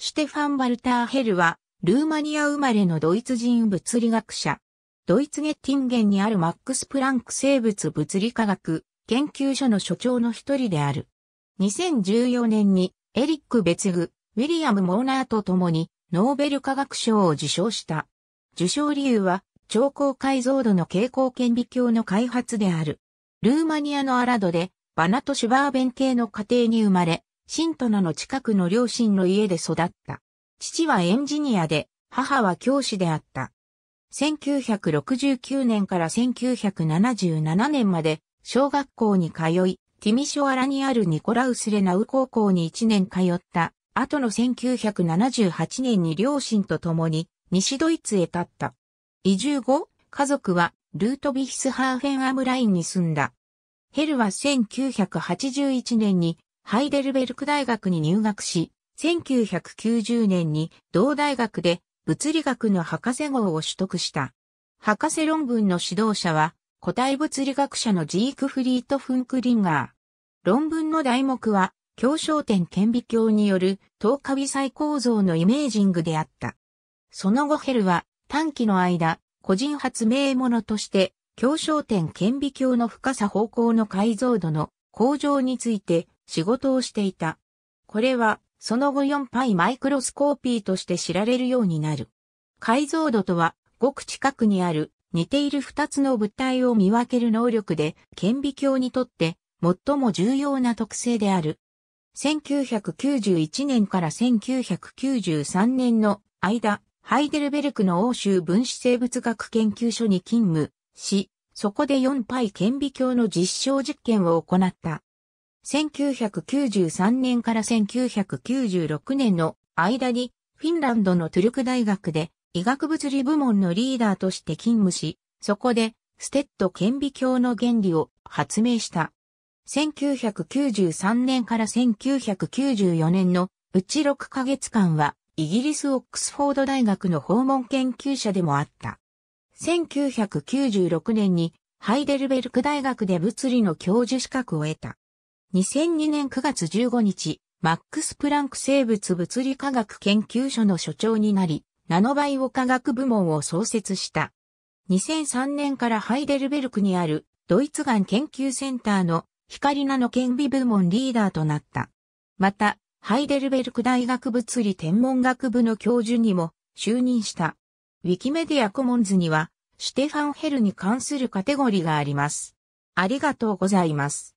シュテファン・バルター・ヘルは、ルーマニア生まれのドイツ人物理学者。ドイツゲッティンゲンにあるマックス・プランク生物物理科学研究所の所長の一人である。2014年にエリック・ベツグ、ウィリアム・モーナーと共にノーベル科学賞を受賞した。受賞理由は超高解像度の蛍光顕微鏡の開発である。ルーマニアのアラドでバナとシュバーベン系の家庭に生まれ、シントナの近くの両親の家で育った。父はエンジニアで、母は教師であった。1969年から1977年まで小学校に通い、ティミショアラにあるニコラウスレナウ高校に1年通った。後の1978年に両親と共に西ドイツへ立った。移住後、家族はルートビヒスハーフェンアムラインに住んだ。ヘルは1981年にハイデルベルク大学に入学し、1990年に同大学で物理学の博士号を取得した。博士論文の指導者は古代物理学者のジークフリート・フンクリンガー。論文の題目は、強焦点顕微鏡による透過微細構造のイメージングであった。その後ヘルは短期の間、個人発明者として、強焦点顕微鏡の深さ方向の解像度の向上について仕事をしていた。これは、その後 4π マイクロスコーピーとして知られるようになる。解像度とは、ごく近くにある似ている2つの物体を見分ける能力で、顕微鏡にとって最も重要な特性である。1991年から1993年の間、ハイデルベルクの欧州分子生物学研究所に勤務し、そこで 4π 顕微鏡の実証実験を行った。1993年から1996年の間にフィンランドのトゥルク大学で医学物理部門のリーダーとして勤務し、そこでステッド顕微鏡の原理を発明した。1993年から1994年のうち6ヶ月間はイギリスオックスフォード大学の訪問研究者でもあった。1996年にハイデルベルク大学で物理の教授資格を得た。2002年9月15日、マックス・プランク生物物理科学研究所の所長になり、ナノバイオ科学部門を創設した。2003年からハイデルベルクにあるドイツガン研究センターの光ナノ研微部門リーダーとなった。また、ハイデルベルク大学物理天文学部の教授にも就任した。ウィキメディアコモンズには、シュテファンヘルに関するカテゴリーがあります。ありがとうございます。